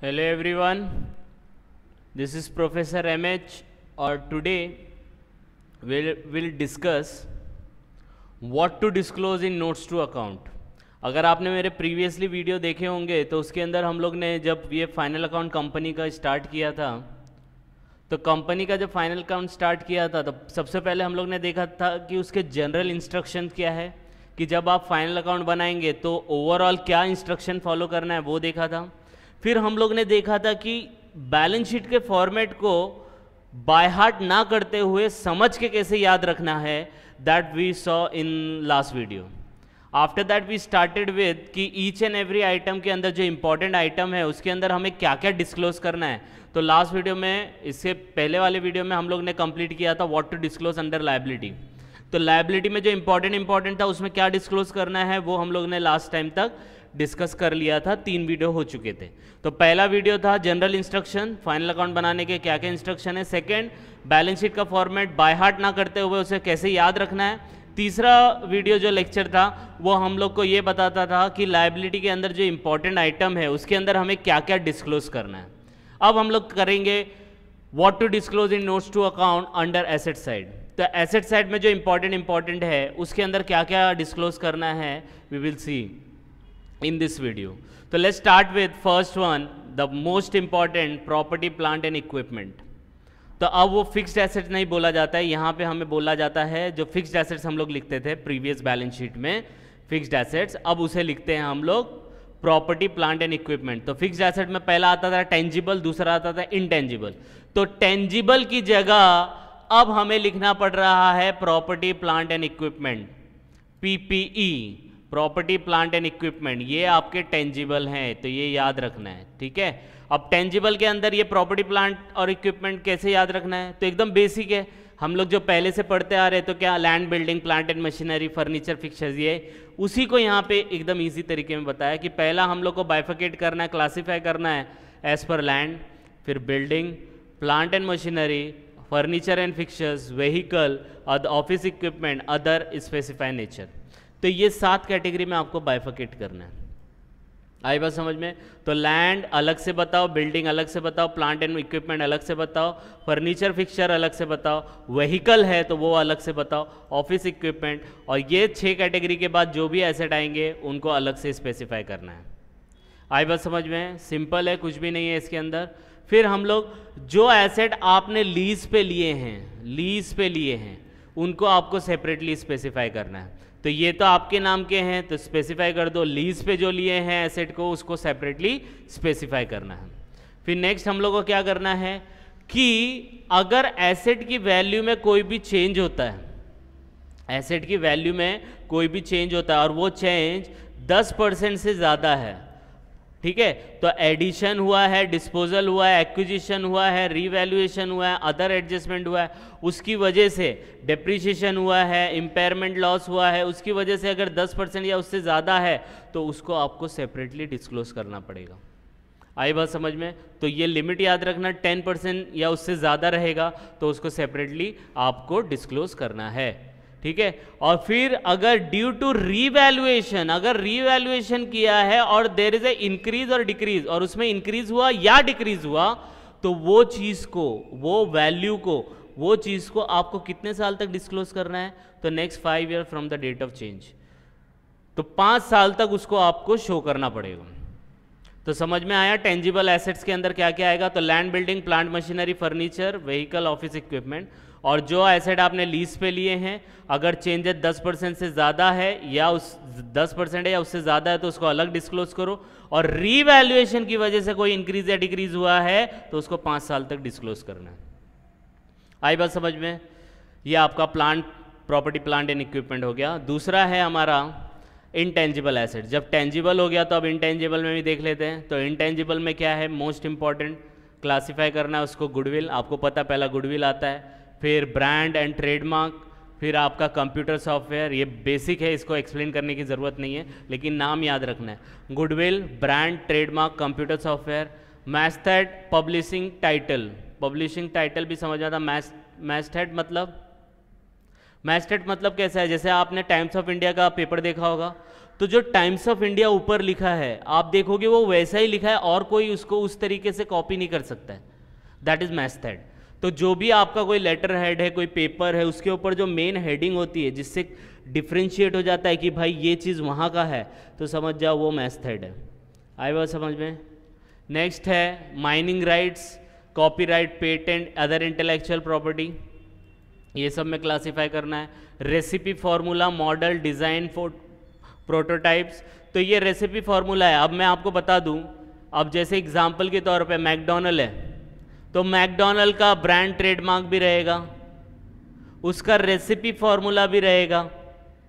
Hello everyone, this is Professor H or today we'll, we'll discuss what to disclose in notes to account. अगर आपने मेरे previously video देखे होंगे तो उसके अंदर हम लोग ने जब ये फाइनल अकाउंट कंपनी का स्टार्ट किया था तो कंपनी का जब फाइनल अकाउंट स्टार्ट किया था तो सबसे पहले हम लोग ने देखा था कि उसके जनरल इंस्ट्रक्शन क्या है कि जब आप फाइनल अकाउंट बनाएंगे तो ओवरऑल क्या इंस्ट्रक्शन फॉलो करना है वो देखा था फिर हम लोग ने देखा था कि बैलेंस शीट के फॉर्मेट को बाय हार्ट ना करते हुए समझ के कैसे याद रखना है that we saw in last video after that we started with कि ईच एंड एवरी आइटम के अंदर जो इंपॉर्टेंट आइटम है उसके अंदर हमें क्या क्या डिस्क्लोज करना है तो लास्ट वीडियो में इससे पहले वाले वीडियो में हम लोग ने कंप्लीट किया था what to disclose under liability तो लाइबिलिटी में जो इंपॉर्टेंट इंपॉर्टेंट था उसमें क्या डिस्क्लोज करना है वो हम लोग ने लास्ट टाइम तक डिस्कस कर लिया था तीन वीडियो हो चुके थे तो पहला वीडियो था जनरल इंस्ट्रक्शन फाइनल अकाउंट बनाने के क्या क्या इंस्ट्रक्शन है सेकंड बैलेंस शीट का फॉर्मेट बाय हार्ट ना करते हुए उसे कैसे याद रखना है तीसरा वीडियो जो लेक्चर था वो हम लोग को ये बताता था कि लाइबिलिटी के अंदर जो इंपॉर्टेंट आइटम है उसके अंदर हमें क्या क्या डिस्क्लोज करना है अब हम लोग करेंगे what to disclose in notes to account under asset side तो एसेट साइड में जो इंपॉर्टेंट इंपॉर्टेंट है उसके अंदर क्या क्या डिस्क्लोज करना है we will see in this video. So let's start with first one, the most important property, plant and equipment. तो अब वो फिक्स्ड एसेट नहीं बोला जाता है यहाँ पे हमें बोला जाता है जो फिक्स्ड एसेट्स हम लोग लिखते थे प्रीवियस बैलेंस शीट में फिक्स्ड एसेट्स अब उसे लिखते हैं हम लोग प्रॉपर्टी प्लांट एंड इक्विपमेंट तो फिक्स्ड एसेट में पहला आता था टेंजिबल दूसरा आता था इनटेंजिबल तो टेंजिबल की जगह अब हमें लिखना पड़ रहा है property plant and equipment PPE property plant and equipment ये आपके टेंजिबल हैं तो ये याद रखना है ठीक है अब टेंजिबल के अंदर ये प्रॉपर्टी प्लांट और इक्विपमेंट कैसे याद रखना है तो एकदम बेसिक है हम लोग जो पहले से पढ़ते आ रहे तो क्या land building plant and machinery furniture fixtures ये उसी को यहाँ पे एकदम इजी तरीके में बताया कि पहला हम लोग को बाइफकेट करना है क्लासीफाई करना है एज पर लैंड फिर building plant and machinery furniture and fixtures vehicle और office equipment other specify nature तो ये सात कैटेगरी में आपको बाइफकेट करना है आई बात समझ में तो लैंड अलग से बताओ बिल्डिंग अलग से बताओ प्लांट एंड इक्विपमेंट अलग से बताओ फर्नीचर फिक्सचर अलग से बताओ व्हीकल है तो वो अलग से बताओ ऑफिस इक्विपमेंट और ये छः कैटेगरी के बाद जो भी एसेट आएंगे उनको अलग से स्पेसिफाई करना है आई बात समझ में सिंपल है कुछ भी नहीं है इसके अंदर फिर हम लोग जो एसेट आपने लीज पे लिए हैं लीज पे लिए हैं उनको आपको सेपरेटली स्पेसिफाई करना है तो ये तो आपके नाम के हैं तो स्पेसिफाई कर दो लीज पे जो लिए हैं एसेट को उसको सेपरेटली स्पेसिफाई करना है फिर नेक्स्ट हम लोग को क्या करना है कि अगर एसेट की वैल्यू में कोई भी चेंज होता है एसेट की वैल्यू में कोई भी चेंज होता है और वो चेंज 10 परसेंट से ज़्यादा है ठीक है तो एडिशन हुआ है डिस्पोजल हुआ है एक्विजिशन हुआ है रीवैल्यूएशन हुआ है अदर एडजस्टमेंट हुआ है उसकी वजह से डिप्रिशिएशन हुआ है इंपेयरमेंट लॉस हुआ है उसकी वजह से अगर 10 परसेंट या उससे ज़्यादा है तो उसको आपको सेपरेटली डिस्क्लोज करना पड़ेगा आई बात समझ में तो ये लिमिट याद रखना टेन परसेंट या उससे ज़्यादा रहेगा तो उसको सेपरेटली आपको डिस्क्लोज करना है ठीक है और फिर अगर ड्यू टू रीवैल्युएशन अगर रीवैल्युएशन किया है और देर इज ए इंक्रीज और डिक्रीज और उसमें इंक्रीज हुआ या डिक्रीज हुआ तो वो चीज को वो वैल्यू को वो चीज को आपको कितने साल तक डिस्क्लोज करना है तो next five year from the date of change तो पांच साल तक उसको आपको शो करना पड़ेगा तो समझ में आया टेंजिबल एसेट्स के अंदर क्या क्या आएगा तो land building plant machinery furniture vehicle office equipment और जो एसेट आपने लीज पे लिए हैं अगर चेंजेस 10 परसेंट से ज़्यादा है या उस 10 परसेंट है या उससे ज़्यादा है तो उसको अलग डिस्क्लोज करो और रीवैल्यूएशन की वजह से कोई इंक्रीज या डिक्रीज हुआ है तो उसको पाँच साल तक डिस्क्लोज करना है आई बात समझ में यह आपका plant property plant and equipment हो गया दूसरा है हमारा इनटेंजिबल एसेट जब टेंजिबल हो गया तो अब इनटेंजिबल में भी देख लेते हैं तो इनटेंजिबल में क्या है मोस्ट इंपॉर्टेंट क्लासीफाई करना है उसको गुडविल आपको पता पहला गुडविल आता है फिर ब्रांड एंड ट्रेडमार्क फिर आपका कंप्यूटर सॉफ्टवेयर ये बेसिक है इसको एक्सप्लेन करने की ज़रूरत नहीं है लेकिन नाम याद रखना है goodwill brand trademark computer software masthead publishing title publishing title भी समझ आता मैस मैस्थेड मतलब मैस्थेड मतलब कैसा है जैसे आपने टाइम्स ऑफ इंडिया का पेपर देखा होगा तो जो टाइम्स ऑफ इंडिया ऊपर लिखा है आप देखोगे वो वैसा ही लिखा है और कोई उसको उस तरीके से कॉपी नहीं कर सकता है दैट इज़ मैस्थेड तो जो भी आपका कोई लेटर हेड है कोई पेपर है उसके ऊपर जो मेन हेडिंग होती है जिससे डिफ्रेंशिएट हो जाता है कि भाई ये चीज़ वहाँ का है तो समझ जाओ वो मैथ है आए बात समझ में नेक्स्ट है mining rights copyright patent other intellectual property ये सब में क्लासीफाई करना है recipe formula model design for prototypes तो ये रेसिपी फार्मूला है अब मैं आपको बता दूं अब जैसे एग्जांपल के तौर पे मैकडोनल्ड है तो मैकडोनल्ड का ब्रांड ट्रेडमार्क भी रहेगा उसका रेसिपी फॉर्मूला भी रहेगा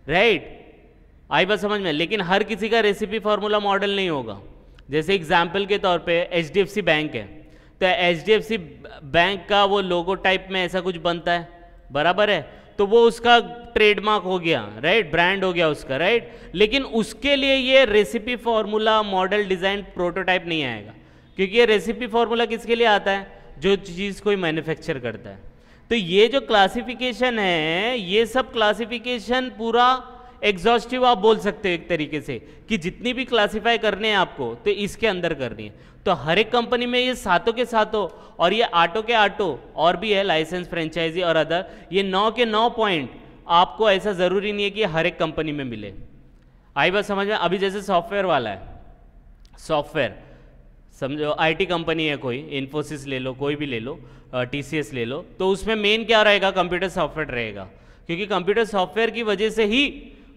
राइट आई बात समझ में लेकिन हर किसी का रेसिपी फार्मूला मॉडल नहीं होगा जैसे एग्जाम्पल के तौर पे एच बैंक है तो एच बैंक का वो लोगो टाइप में ऐसा कुछ बनता है बराबर है तो वो उसका ट्रेडमार्क हो गया राइट ब्रांड हो गया उसका राइट लेकिन उसके लिए ये recipe formula model design prototype नहीं आएगा क्योंकि ये रेसिपी फार्मूला किसके लिए आता है जो चीज़ कोई मैन्युफैक्चर करता है तो ये जो क्लासिफिकेशन है ये सब क्लासिफिकेशन पूरा एग्जॉस्टिव आप बोल सकते हो एक तरीके से कि जितनी भी क्लासिफाई करने हैं आपको तो इसके अंदर करनी है तो हर एक कंपनी में ये सातों के सातों और ये आटो के आटो और भी है लाइसेंस फ्रेंचाइजी और अदर ये नौ के नौ पॉइंट आपको ऐसा ज़रूरी नहीं है कि हर एक कंपनी में मिले आई बात समझ में अभी जैसे सॉफ्टवेयर वाला है सॉफ्टवेयर समझो आईटी कंपनी है कोई इन्फोसिस ले लो कोई भी ले लो टीसीएस ले लो तो उसमें मेन क्या रहेगा कंप्यूटर सॉफ्टवेयर रहेगा क्योंकि कंप्यूटर सॉफ्टवेयर की वजह से ही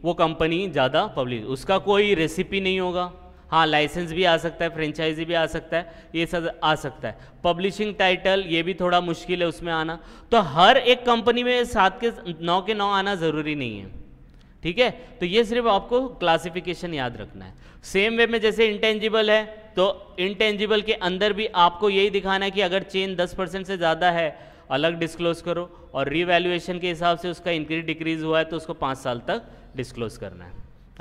वो कंपनी ज़्यादा पब्लिक उसका कोई रेसिपी नहीं होगा हाँ लाइसेंस भी आ सकता है फ्रेंचाइजी भी आ सकता है ये सब आ सकता है पब्लिशिंग टाइटल ये भी थोड़ा मुश्किल है उसमें आना तो हर एक कंपनी में सात के नौ के नौ आना ज़रूरी नहीं है ठीक है तो ये सिर्फ आपको क्लासिफिकेशन याद रखना है सेम वे में जैसे इंटेंजिबल है तो इंटेंजिबल के अंदर भी आपको यही दिखाना है कि अगर चेन 10 परसेंट से ज़्यादा है अलग डिस्क्लोज करो और रिवैल्यूएशन के हिसाब से उसका इंक्रीज डिक्रीज हुआ है तो उसको पाँच साल तक डिस्क्लोज करना है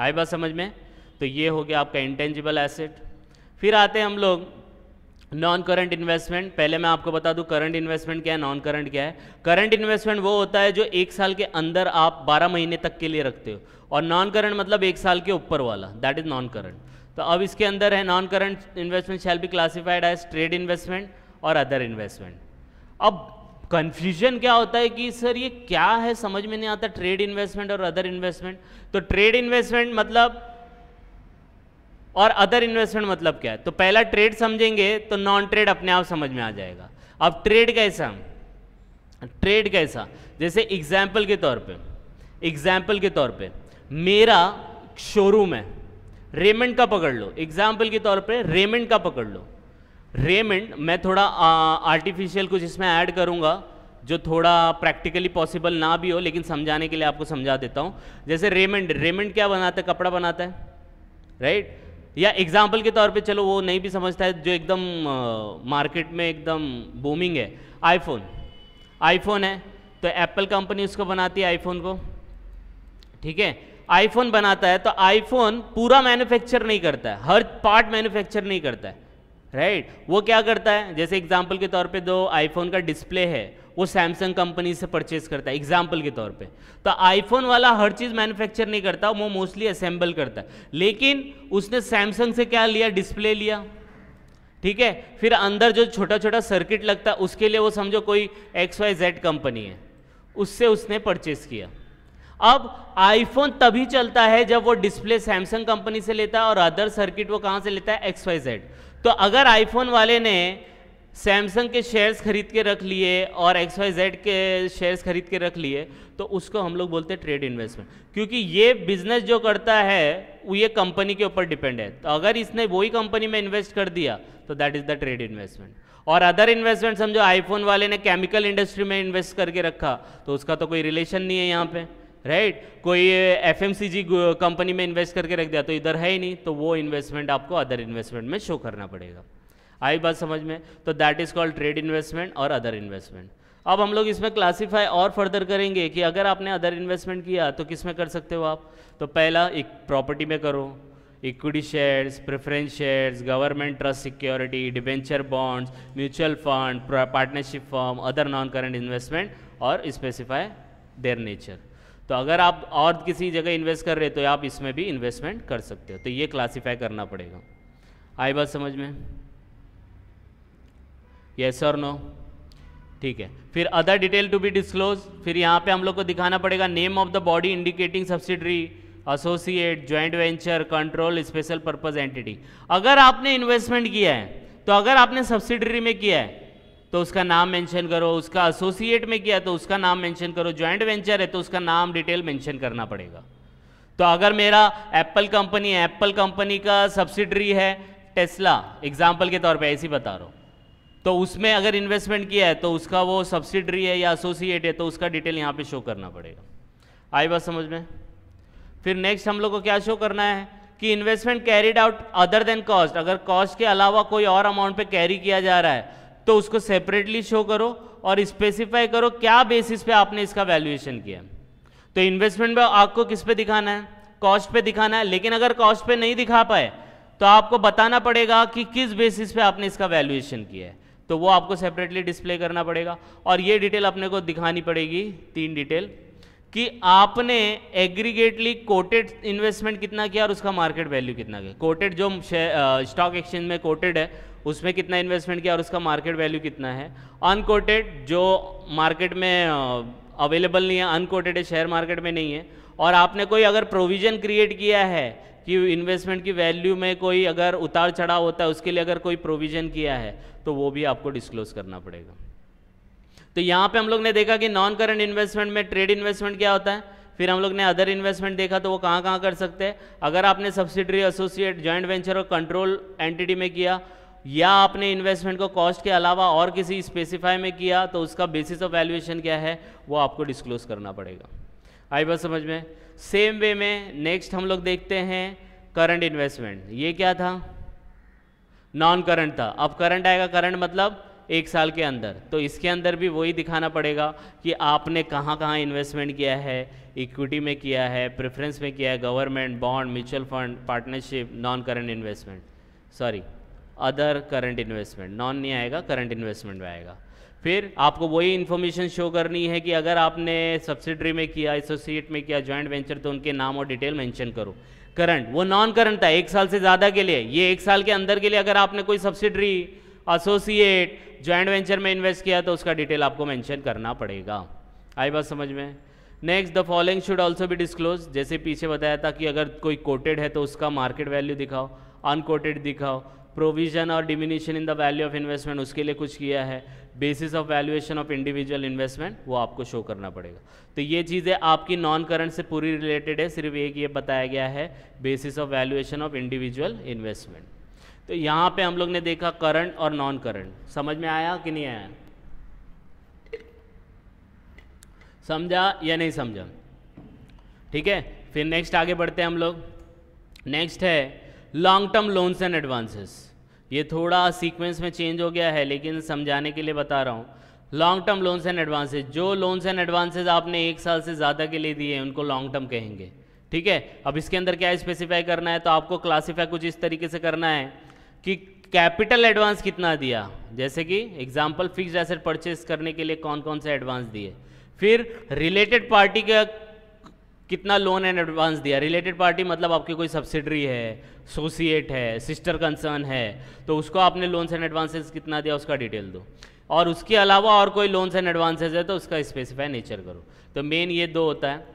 आई बात समझ में तो ये हो गया आपका इंटेंजिबल एसेट फिर आते हैं हम लोग नॉन करंट इन्वेस्टमेंट पहले मैं आपको बता दूं करंट इन्वेस्टमेंट क्या है नॉन करंट क्या है करंट इन्वेस्टमेंट वो होता है जो एक साल के अंदर आप 12 महीने तक के लिए रखते हो और नॉन करंट मतलब एक साल के ऊपर वाला दैट इज नॉन करंट तो अब इसके अंदर है non current investment shall be classified as trade investment और अदर इन्वेस्टमेंट अब कन्फ्यूजन क्या होता है कि सर ये क्या है समझ में नहीं आता ट्रेड इन्वेस्टमेंट और अदर इन्वेस्टमेंट तो ट्रेड इन्वेस्टमेंट मतलब और अदर इन्वेस्टमेंट मतलब क्या है तो पहला ट्रेड समझेंगे तो नॉन ट्रेड अपने आप समझ में आ जाएगा अब ट्रेड कैसा ट्रेड कैसा जैसे एग्जाम्पल के तौर पे एग्जाम्पल के तौर पे मेरा शोरूम है रेमंड का पकड़ लो एग्जाम्पल के तौर पे रेमंड का पकड़ लो रेमंड मैं थोड़ा आर्टिफिशियल कुछ इसमें ऐड करूंगा जो थोड़ा प्रैक्टिकली पॉसिबल ना भी हो लेकिन समझाने के लिए आपको समझा देता हूँ जैसे रेमंड रेमंड क्या बनाता है कपड़ा बनाता है राइट या एग्जाम्पल के तौर पे चलो वो नहीं भी समझता है जो एकदम मार्केट में एकदम बूमिंग है आईफोन आईफोन है तो एप्पल कंपनी उसको बनाती है आईफोन को ठीक है आईफोन बनाता है तो आईफोन पूरा मैन्युफैक्चर नहीं करता है हर पार्ट मैन्युफैक्चर नहीं करता है राइट वो क्या करता है जैसे एग्जाम्पल के तौर पे दो आईफोन का डिस्प्ले है वो सैमसंग कंपनी से परचेज करता है एग्जाम्पल के तौर पे तो आईफोन वाला हर चीज़ मैन्युफैक्चर नहीं करता वो मोस्टली असेंबल करता है लेकिन उसने सैमसंग से क्या लिया डिस्प्ले लिया ठीक है फिर अंदर जो छोटा छोटा सर्किट लगता है उसके लिए वो समझो कोई एक्स वाई जेड कंपनी है उससे उसने परचेज किया अब आईफोन तभी चलता है जब वो डिस्प्ले सैमसंग कंपनी से लेता है और अदर सर्किट वो कहाँ से लेता है एक्स वाई जेड तो अगर आईफोन वाले ने सैमसंग के शेयर्स खरीद के रख लिए और एक्स वाई जेड के शेयर्स खरीद के रख लिए तो उसको हम लोग बोलते हैं ट्रेड इन्वेस्टमेंट क्योंकि ये बिजनेस जो करता है वो ये कंपनी के ऊपर डिपेंड है तो अगर इसने वही कंपनी में इन्वेस्ट कर दिया तो that is the trade investment और अदर इन्वेस्टमेंट समझो आईफोन वाले ने केमिकल इंडस्ट्री में इन्वेस्ट करके रखा तो उसका तो कोई रिलेशन नहीं है यहाँ पे राइट right? कोई एफ कंपनी में इन्वेस्ट करके रख दिया तो इधर है ही नहीं तो वो इन्वेस्टमेंट आपको अदर इन्वेस्टमेंट में शो करना पड़ेगा आई बात समझ में तो that is called trade investment और अदर इन्वेस्टमेंट अब हम लोग इसमें क्लासीफाई और फर्दर करेंगे कि अगर आपने अदर इन्वेस्टमेंट किया तो किस में कर सकते हो आप तो पहला एक प्रॉपर्टी में करो equity shares preference shares government trust security debenture bonds mutual fund partnership form other non current investment और स्पेसिफाई देयर नेचर तो अगर आप और किसी जगह इन्वेस्ट कर रहे हो तो आप इसमें भी इन्वेस्टमेंट कर सकते हो तो ये क्लासीफाई करना पड़ेगा आई बात समझ में येस और नो ठीक है फिर other detail to be disclose फिर यहाँ पे हम लोग को दिखाना पड़ेगा name of the body indicating subsidiary associate joint venture control special purpose entity अगर आपने इन्वेस्टमेंट किया है तो अगर आपने सब्सिडरी में किया है तो उसका नाम मेंशन करो उसका एसोसिएट में किया तो उसका नाम मेंशन करो ज्वाइंट वेंचर है तो उसका नाम डिटेल तो मेंशन करना पड़ेगा तो अगर मेरा एप्पल कंपनी है एप्पल कंपनी का सब्सिडरी है टेस्ला एग्जाम्पल के तौर पर ऐसी बता रहा हूँ तो उसमें अगर इन्वेस्टमेंट किया है तो उसका वो सब्सिडरी है या एसोसिएट है तो उसका डिटेल यहाँ पे शो करना पड़ेगा आई बात समझ में फिर नेक्स्ट हम लोग को क्या शो करना है कि investment carried out other than cost अगर कॉस्ट के अलावा कोई और अमाउंट पे कैरी किया जा रहा है तो उसको सेपरेटली शो करो और स्पेसिफाई करो क्या बेसिस पे आपने इसका वैल्यूएशन किया तो इन्वेस्टमेंट में आपको किस पे दिखाना है कॉस्ट पे दिखाना है लेकिन अगर कॉस्ट पे नहीं दिखा पाए तो आपको बताना पड़ेगा कि किस बेसिस पे आपने इसका वैल्यूएशन किया है तो वो आपको सेपरेटली डिस्प्ले करना पड़ेगा और ये डिटेल अपने को दिखानी पड़ेगी तीन डिटेल कि आपने एग्रीगेटली कोटेड इन्वेस्टमेंट कितना किया और उसका मार्केट वैल्यू कितना किया कोटेड जो स्टॉक एक्सचेंज में कोटेड है उसमें कितना इन्वेस्टमेंट किया और उसका मार्केट वैल्यू कितना है अनकोटेड जो मार्केट में अवेलेबल नहीं है अनकोटेड है शेयर मार्केट में नहीं है और आपने कोई अगर प्रोविजन क्रिएट किया है कि इन्वेस्टमेंट की वैल्यू में कोई अगर उतार चढ़ाव होता है उसके लिए अगर कोई प्रोविजन किया है तो वो भी आपको डिस्क्लोज करना पड़ेगा तो यहां पे हम लोग ने देखा कि नॉन करंट इन्वेस्टमेंट में ट्रेड इन्वेस्टमेंट क्या होता है फिर हम लोग ने अदर इन्वेस्टमेंट देखा तो वो कहां कहां कर सकते हैं अगर आपने सब्सिडरी एसोसिएट ज्वाइंट वेंचर और कंट्रोल एंटिटी में किया या आपने इन्वेस्टमेंट को कॉस्ट के अलावा और किसी स्पेसिफाई में किया तो उसका बेसिस ऑफ वैल्यूएशन क्या है वो आपको डिस्क्लोज करना पड़ेगा आई बात समझ में सेम वे में नेक्स्ट हम लोग देखते हैं करंट इन्वेस्टमेंट ये क्या था नॉन करंट था अब करंट आएगा करंट मतलब एक साल के अंदर तो इसके अंदर भी वही दिखाना पड़ेगा कि आपने कहाँ कहाँ इन्वेस्टमेंट किया है इक्विटी में किया है प्रेफरेंस में किया है government bond mutual fund partnership non current investment sorry other current investment non नहीं आएगा करंट इन्वेस्टमेंट में आएगा फिर आपको वही इन्फॉर्मेशन शो करनी है कि अगर आपने सब्सिडरी में किया एसोसिएट में किया ज्वाइंट वेंचर तो उनके नाम और डिटेल मेंशन करो करंट वो नॉन करंट था एक साल से ज़्यादा के लिए ये एक साल के अंदर के लिए अगर आपने कोई सब्सिडरी एसोसिएट ज्वाइंट वेंचर में इन्वेस्ट किया तो उसका डिटेल आपको मैंशन करना पड़ेगा आई बात समझ में next the following should also भी डिस्क्लोज जैसे पीछे बताया था कि अगर कोई कोटेड है तो उसका मार्केट वैल्यू दिखाओ अनकोटेड दिखाओ प्रोविजन और diminution in the value of investment उसके लिए कुछ किया है basis of valuation of individual investment वो आपको शो करना पड़ेगा तो ये चीज़ें आपकी नॉन करंट से पूरी रिलेटेड है सिर्फ एक ये बताया गया है basis of valuation of individual investment तो यहाँ पे हम लोग ने देखा करंट और नॉन करंट समझ में आया कि नहीं आया समझा या नहीं समझा ठीक है फिर नेक्स्ट आगे बढ़ते हैं हम लोग नेक्स्ट है long term loans and advances ये थोड़ा सीक्वेंस में चेंज हो गया है लेकिन समझाने के लिए बता रहा हूँ long term loans and advances जो लोन्स एंड एडवांसेज आपने एक साल से ज़्यादा के लिए दिए हैं उनको लॉन्ग टर्म कहेंगे ठीक है अब इसके अंदर क्या स्पेसिफाई करना है तो आपको क्लासीफाई कुछ इस तरीके से करना है कि कैपिटल एडवांस कितना दिया जैसे कि एग्जाम्पल फिक्स एसेट परचेज करने के लिए कौन कौन से एडवांस दिए फिर रिलेटेड पार्टी का कितना लोन एंड एडवांस दिया रिलेटेड पार्टी मतलब आपकी कोई सब्सिडरी है सोसिएट है सिस्टर कंसर्न है तो उसको आपने लोन्स एंड एडवांसेस कितना दिया उसका डिटेल दो और उसके अलावा और कोई लोन्स एंड एडवांसेज है तो उसका स्पेसिफाई नेचर करो तो मेन ये दो होता है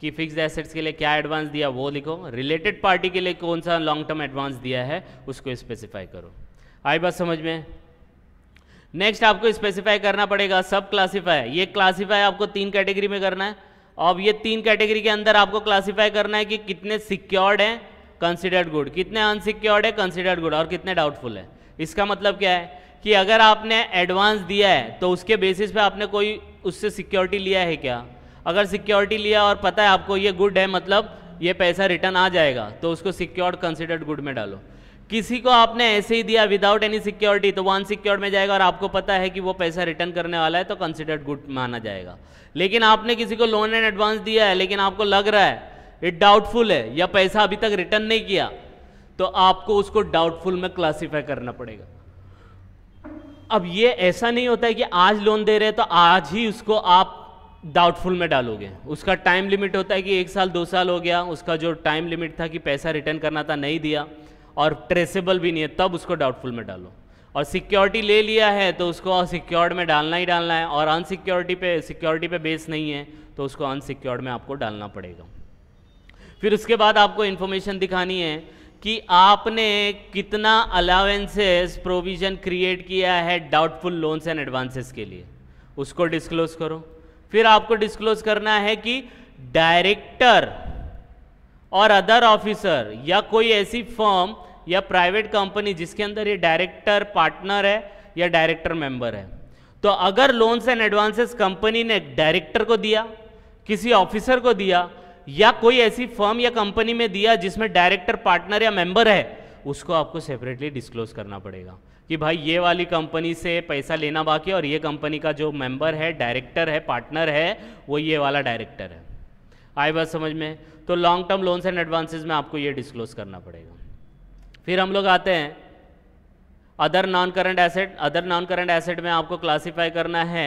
कि फिक्स एसेट्स के लिए क्या एडवांस दिया वो लिखो रिलेटेड पार्टी के लिए कौन सा लॉन्ग टर्म एडवांस दिया है उसको स्पेसिफाई करो आई बात समझ में नेक्स्ट आपको स्पेसिफाई करना पड़ेगा सब क्लासीफाई ये क्लासीफाई आपको तीन कैटेगरी में करना है अब ये तीन कैटेगरी के अंदर आपको क्लासिफाई करना है कि कितने सिक्योर्ड हैं कंसिडर्ड गुड कितने अनसिक्योर्ड है कंसिडर्ड गुड और कितने डाउटफुल है इसका मतलब क्या है कि अगर आपने एडवांस दिया है तो उसके बेसिस पे आपने कोई उससे सिक्योरिटी लिया है क्या अगर सिक्योरिटी लिया और पता है आपको ये गुड है मतलब ये पैसा रिटर्न आ जाएगा तो उसको सिक्योर्ड कंसिडर्ड गुड में डालो किसी को आपने ऐसे ही दिया विदाउट एनी सिक्योरिटी तो वो अनसिक्योर्ड में जाएगा और आपको पता है कि वो पैसा रिटर्न करने वाला है तो कंसिडर्ड गुड माना जाएगा लेकिन आपने किसी को लोन एंड एडवांस दिया है लेकिन आपको लग रहा है इट डाउटफुल है या पैसा अभी तक रिटर्न नहीं किया तो आपको उसको डाउटफुल में क्लासीफाई करना पड़ेगा अब ये ऐसा नहीं होता है कि आज लोन दे रहे हैं तो आज ही उसको आप डाउटफुल में डालोगे उसका टाइम लिमिट होता है कि एक साल दो साल हो गया उसका जो टाइम लिमिट था कि पैसा रिटर्न करना था नहीं दिया और ट्रेसेबल भी नहीं है तब उसको डाउटफुल में डालो और सिक्योरिटी ले लिया है तो उसको सिक्योर्ड में डालना ही डालना है और अनसिक्योरिटी पे सिक्योरिटी पे बेस नहीं है तो उसको अनसिक्योर्ड में आपको डालना पड़ेगा फिर उसके बाद आपको इन्फॉर्मेशन दिखानी है कि आपने कितना अलावेंसेस प्रोविजन क्रिएट किया है डाउटफुल लोन्स एंड एडवांसेस के लिए उसको डिस्क्लोज करो फिर आपको डिस्क्लोज करना है कि डायरेक्टर और अदर ऑफिसर या कोई ऐसी फर्म या प्राइवेट कंपनी जिसके अंदर ये डायरेक्टर पार्टनर है या डायरेक्टर मेंबर है तो अगर लोन्स एंड एडवांसेस कंपनी ने डायरेक्टर को दिया किसी ऑफिसर को दिया या कोई ऐसी फर्म या कंपनी में दिया जिसमें डायरेक्टर पार्टनर या मेंबर है उसको आपको सेपरेटली डिस्क्लोज करना पड़ेगा कि भाई ये वाली कंपनी से पैसा लेना बाकी और ये कंपनी का जो मेंबर है डायरेक्टर है पार्टनर है वो ये वाला डायरेक्टर है आए बात समझ में तो long term loans and advances में आपको ये डिस्क्लोज करना पड़ेगा फिर हम लोग आते हैं other non current asset other non current asset में आपको क्लासीफाई करना है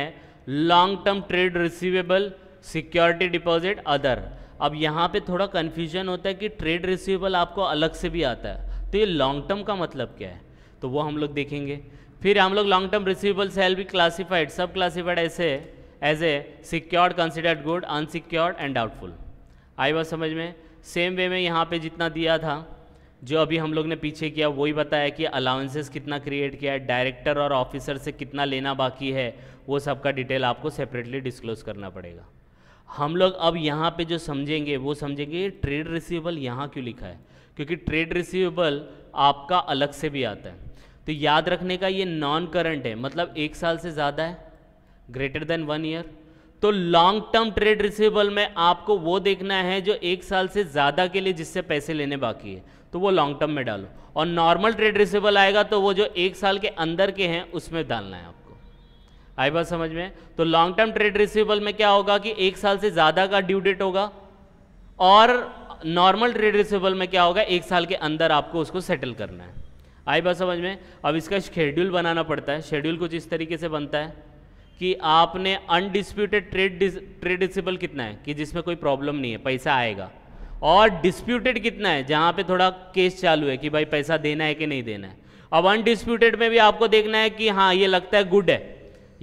long term trade receivable security deposit other अब यहाँ पे थोड़ा कन्फ्यूजन होता है कि ट्रेड रिसीवेबल आपको अलग से भी आता है तो ये लॉन्ग टर्म का मतलब क्या है तो वो हम लोग देखेंगे फिर हम लोग long term receivable shall be classified sub classified ऐसे as a secured considered good unsecured and doubtful आई बात समझ में सेम वे में यहाँ पे जितना दिया था जो अभी हम लोग ने पीछे किया वही बताया कि अलाउंसेस कितना क्रिएट किया है डायरेक्टर और ऑफिसर से कितना लेना बाकी है वो सबका डिटेल आपको सेपरेटली डिस्क्लोज करना पड़ेगा हम लोग अब यहाँ पे जो समझेंगे वो समझेंगे ट्रेड रिसिवेबल यहाँ क्यों लिखा है क्योंकि ट्रेड रिसिवेबल आपका अलग से भी आता है तो याद रखने का ये नॉन करंट है मतलब एक साल से ज़्यादा है ग्रेटर देन वन ईयर तो लॉन्ग टर्म ट्रेड रिसीवेबल में आपको वो देखना है जो एक साल से ज़्यादा के लिए जिससे पैसे लेने बाकी है तो वो लॉन्ग टर्म में डालो और नॉर्मल ट्रेड रिसीवेबल आएगा तो वो जो एक साल के अंदर के हैं उसमें डालना है आपको आई बात समझ में तो लॉन्ग टर्म ट्रेड रिसीवेबल में क्या होगा कि एक साल से ज़्यादा का ड्यू डेट होगा और नॉर्मल ट्रेड रिसीवेबल में क्या होगा एक साल के अंदर आपको उसको सेटल करना है आई बात समझ में अब इसका शेड्यूल बनाना पड़ता है शेड्यूल कुछ इस तरीके से बनता है कि आपने अनडिस्प्यूटेड ट्रेड ट्रेड कितना है कि जिसमें कोई प्रॉब्लम नहीं है पैसा आएगा और डिस्प्यूटेड कितना है जहां पे थोड़ा केस चालू है कि भाई पैसा देना है कि नहीं देना है अब अनडिस्प्यूटेड में भी आपको देखना है कि हाँ ये लगता है गुड है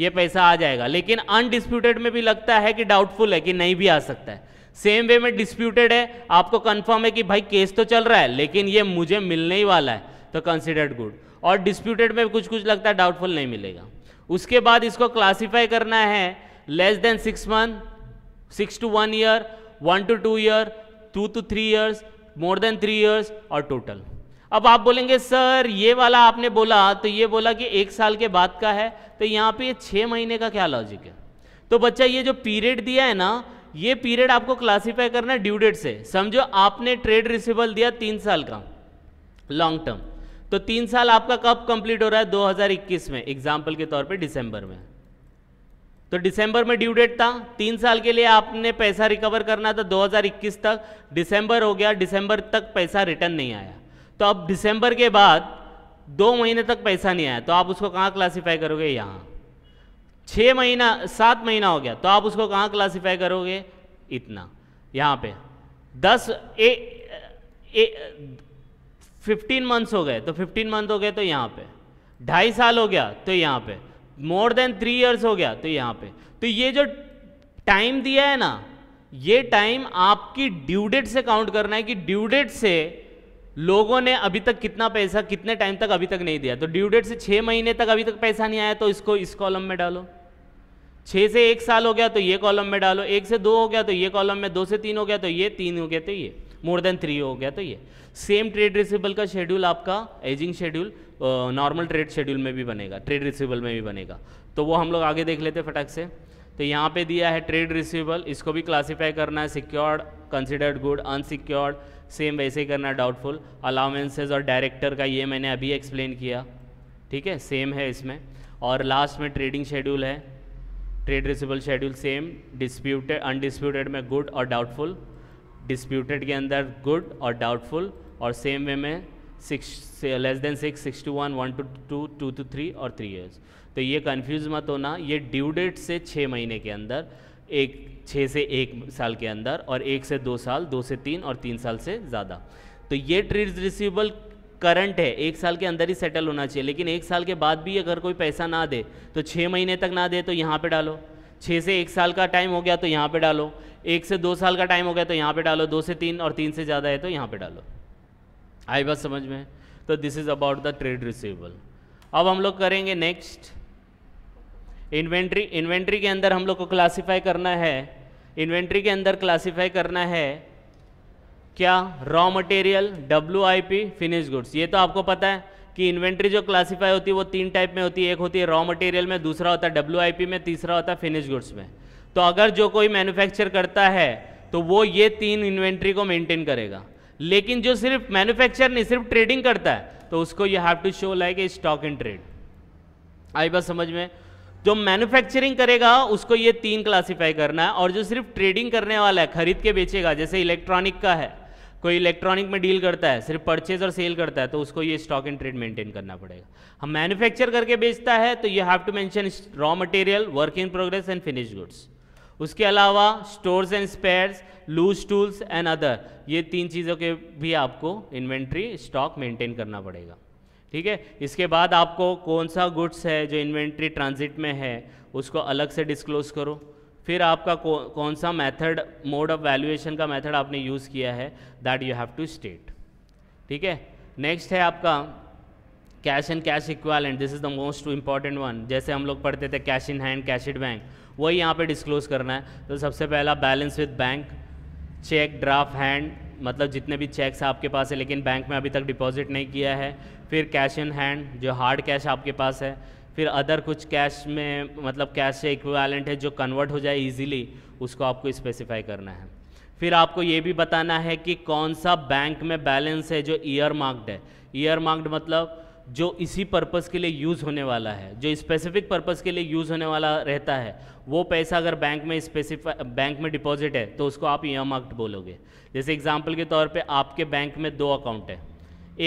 ये पैसा आ जाएगा लेकिन अनडिस्प्यूटेड में भी लगता है कि डाउटफुल है कि नहीं भी आ सकता है सेम वे में डिस्प्यूटेड है आपको कन्फर्म है कि भाई केस तो चल रहा है लेकिन ये मुझे मिलने ही वाला है तो कंसिडर्ड गुड और डिस्प्यूटेड में कुछ कुछ लगता है डाउटफुल नहीं मिलेगा उसके बाद इसको क्लासीफाई करना है less than six month six to one year one to two year two to three years more than three years और टोटल अब आप बोलेंगे सर ये वाला आपने बोला तो ये बोला कि एक साल के बाद का है तो यहाँ पे छः महीने का क्या लॉजिक है तो बच्चा ये जो पीरियड दिया है ना ये पीरियड आपको क्लासीफाई करना है ड्यू डेट से समझो आपने ट्रेड रिसिबल दिया तीन साल का लॉन्ग टर्म तो तीन साल आपका कब कंप्लीट हो रहा है 2021 में एग्जाम्पल के तौर पे दिसंबर में तो दिसंबर में ड्यू डेट था तीन साल के लिए आपने पैसा रिकवर करना था 2021 तक दिसंबर हो गया दिसंबर तक पैसा रिटर्न नहीं आया तो अब दिसंबर के बाद दो महीने तक पैसा नहीं आया तो आप उसको कहाँ क्लासीफाई करोगे यहाँ छः महीना सात महीना हो गया तो आप उसको कहाँ क्लासीफाई करोगे इतना यहाँ पे दस ए, ए, फिफ्टीन मंथ्स हो गए तो फिफ्टीन मंथ हो गए तो यहाँ पे ढाई साल हो गया तो यहाँ पे मोर देन थ्री इयर्स हो गया तो यहाँ पे तो ये जो टाइम दिया है ना ये टाइम आपकी ड्यू डेट से काउंट करना है कि ड्यू डेट से लोगों ने अभी तक कितना पैसा कितने टाइम तक अभी तक नहीं दिया तो ड्यू डेट से छः महीने तक अभी तक पैसा नहीं आया तो इसको इस कॉलम में डालो छः से एक साल हो गया तो ये कॉलम में डालो एक से दो हो गया तो ये कॉलम में दो से तीन हो गया तो ये तीन हो गया तो ये मोर देन थ्री हो गया तो ये सेम ट्रेड रिसिबल का शेड्यूल आपका ageing schedule normal trade schedule में भी बनेगा ट्रेड रिसिबल में भी बनेगा तो वो हम लोग आगे देख लेते फटाक से तो यहाँ पे दिया है ट्रेड रिसिबल इसको भी क्लासीफाई करना है secured considered good unsecured same वैसे ही करना है डाउटफुल अलाउेंसेज और डायरेक्टर का ये मैंने अभी एक्सप्लेन किया ठीक है सेम है इसमें और लास्ट में ट्रेडिंग शेड्यूल है trade receivable schedule same disputed undisputed में गुड और डाउटफुल डिस्प्यूटेड के अंदर गुड और डाउटफुल और सेम वे में सिक्स से less than six six to one one to two two to three और थ्री ईयर्स तो ये कन्फ्यूज़ मत होना ये ड्यू डेट से छः महीने के अंदर एक छः से एक साल के अंदर और एक से दो साल दो से तीन और तीन साल से ज़्यादा तो ये ट्रेड रिसीवेबल करंट है एक साल के अंदर ही सेटल होना चाहिए लेकिन एक साल के बाद भी अगर कोई पैसा ना दे तो छः महीने तक ना दे तो यहाँ पे डालो छः से एक साल का टाइम हो गया तो यहाँ पे डालो एक से दो साल का टाइम हो गया तो यहाँ पे डालो दो से तीन और तीन से ज़्यादा है तो यहाँ पे डालो आई बात समझ में तो this is about the trade receivable अब हम लोग करेंगे नेक्स्ट इन्वेंट्री इन्वेंट्री के अंदर हम लोग को क्लासीफाई करना है इन्वेंट्री के अंदर क्लासीफाई करना है क्या raw material W I P finish goods ये तो आपको पता है कि इन्वेंट्री जो क्लासीफाई होती है वो तीन टाइप में होती है एक होती है रॉ मटेरियल में दूसरा होता है डब्ल्यू आई पी में तीसरा होता है फिनिश गुड्स में तो अगर जो कोई मैन्युफैक्चर करता है तो वो ये तीन इन्वेंट्री को मेंटेन करेगा लेकिन जो सिर्फ मैन्युफैक्चर नहीं सिर्फ ट्रेडिंग करता है तो उसको you have to show like a stock and trade आई बात समझ में जो मैन्युफैक्चरिंग करेगा उसको ये तीन क्लासीफाई करना है और जो सिर्फ ट्रेडिंग करने वाला है खरीद के बेचेगा जैसे इलेक्ट्रॉनिक का है कोई इलेक्ट्रॉनिक में डील करता है सिर्फ परचेज और सेल करता है तो उसको ये स्टॉक एंड ट्रेड मेंटेन करना पड़ेगा हम मैन्युफैक्चर करके बेचता है तो you have to mention raw material work in progress and finish goods उसके अलावा stores and spares loose tools and other ये तीन चीज़ों के भी आपको इन्वेंट्री स्टॉक मेंटेन करना पड़ेगा ठीक है इसके बाद आपको कौन सा गुड्स है जो इन्वेंट्री ट्रांजिट में है उसको अलग से डिस्क्लोज करो फिर आपका कौन सा मेथड मोड ऑफ वैल्यूएशन का मेथड आपने यूज़ किया है that you have to state ठीक है नेक्स्ट है आपका cash and cash equivalent this is the most important one जैसे हम लोग पढ़ते थे cash in hand cash at bank वही यहाँ पे डिस्क्लोज करना है तो सबसे पहला balance with bank cheque draft hand मतलब जितने भी चेक्स आपके पास है लेकिन बैंक में अभी तक डिपॉजिट नहीं किया है फिर कैश इन हैंड जो हार्ड कैश आपके पास है फिर अदर कुछ कैश में मतलब कैश से इक्वालेंट है जो कन्वर्ट हो जाए इजीली उसको आपको स्पेसिफाई करना है फिर आपको ये भी बताना है कि कौन सा बैंक में बैलेंस है जो ईयर मार्क्ड है ईयर मार्क्ड मतलब जो इसी पर्पज़ के लिए यूज़ होने वाला है जो स्पेसिफिक पर्पज़ के लिए यूज़ होने वाला रहता है वो पैसा अगर बैंक में स्पेसिफाई बैंक में डिपॉजिट है तो उसको आप ई बोलोगे जैसे एग्जाम्पल के तौर पर आपके बैंक में दो अकाउंट है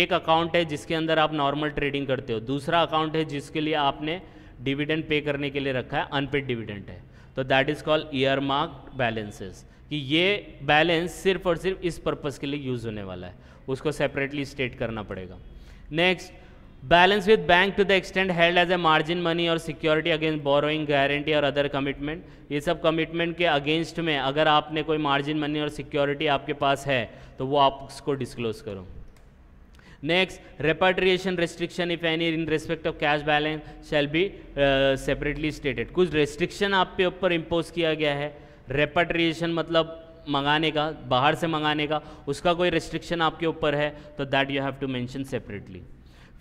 एक अकाउंट है जिसके अंदर आप नॉर्मल ट्रेडिंग करते हो दूसरा अकाउंट है जिसके लिए आपने डिविडेंड पे करने के लिए रखा है अनपेड डिविडेंड है तो that is called earmark balances कि ये बैलेंस सिर्फ और सिर्फ इस पर्पज़ के लिए यूज़ होने वाला है उसको सेपरेटली स्टेट करना पड़ेगा next balance with bank to the extent held as a margin money और सिक्योरिटी अगेंस्ट बोरोइंग गारंटी और अदर कमिटमेंट ये सब कमिटमेंट के अगेंस्ट में अगर आपने कोई मार्जिन मनी और सिक्योरिटी आपके पास है तो वो आप उसको डिस्क्लोज करो next repatriation restriction if any in respect of cash balance shall be separately stated कुछ रेस्ट्रिक्शन आपके ऊपर इम्पोज किया गया है रेपाट्रिएशन मतलब मंगाने का बाहर से मंगाने का उसका कोई रेस्ट्रिक्शन आपके ऊपर है तो that you have to mention separately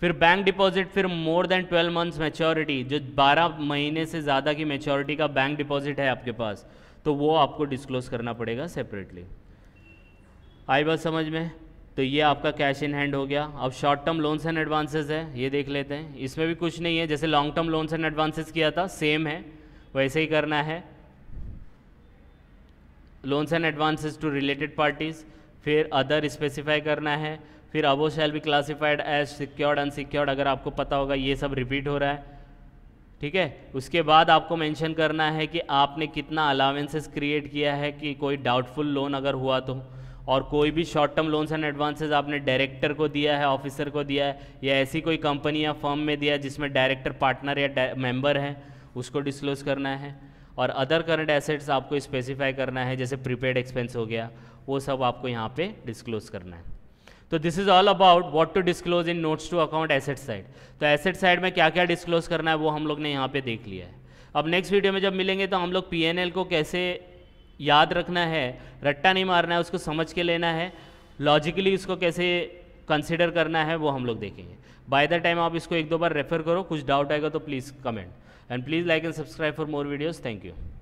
फिर बैंक डिपॉजिट फिर मोर देन 12 मंथ्स मैच्योरिटी जो 12 महीने से ज़्यादा की मैच्योरिटी का बैंक डिपॉजिट है आपके पास तो वो आपको डिस्क्लोज करना पड़ेगा सेपरेटली आई बात समझ में तो ये आपका कैश इन हैंड हो गया अब short term loans and advances है ये देख लेते हैं इसमें भी कुछ नहीं है जैसे long term loans and advances किया था सेम है वैसे ही करना है loans and advances to related parties फिर अदर स्पेसिफाई करना है फिर अबो शैल भी क्लासिफाइड एज सिक्योर्ड अनसिक्योर्ड अगर आपको पता होगा ये सब रिपीट हो रहा है ठीक है उसके बाद आपको मेंशन करना है कि आपने कितना अलावेंसेस क्रिएट किया है कि कोई डाउटफुल लोन अगर हुआ तो और कोई भी short term loans and advances आपने डायरेक्टर को दिया है ऑफिसर को दिया है या ऐसी कोई कंपनी या फर्म में दिया है जिसमें डायरेक्टर पार्टनर या मेंबर है उसको डिस्क्लोज करना है और अदर करंट एसेट्स आपको स्पेसिफाई करना है जैसे प्रीपेड एक्सपेंस हो गया वो सब आपको यहाँ पे डिस्क्लोज करना है तो this is all about what to disclose in notes to account asset side तो एसेट साइड में क्या क्या डिस्क्लोज करना है वो हम लोग ने यहाँ पे देख लिया है अब नेक्स्ट वीडियो में जब मिलेंगे तो हम लोग पी को कैसे याद रखना है रट्टा नहीं मारना है उसको समझ के लेना है लॉजिकली इसको कैसे कंसिडर करना है वो हम लोग देखेंगे बाय द टाइम आप इसको एक दो बार रेफर करो कुछ डाउट आएगा तो please comment and please like and subscribe for more videos thank you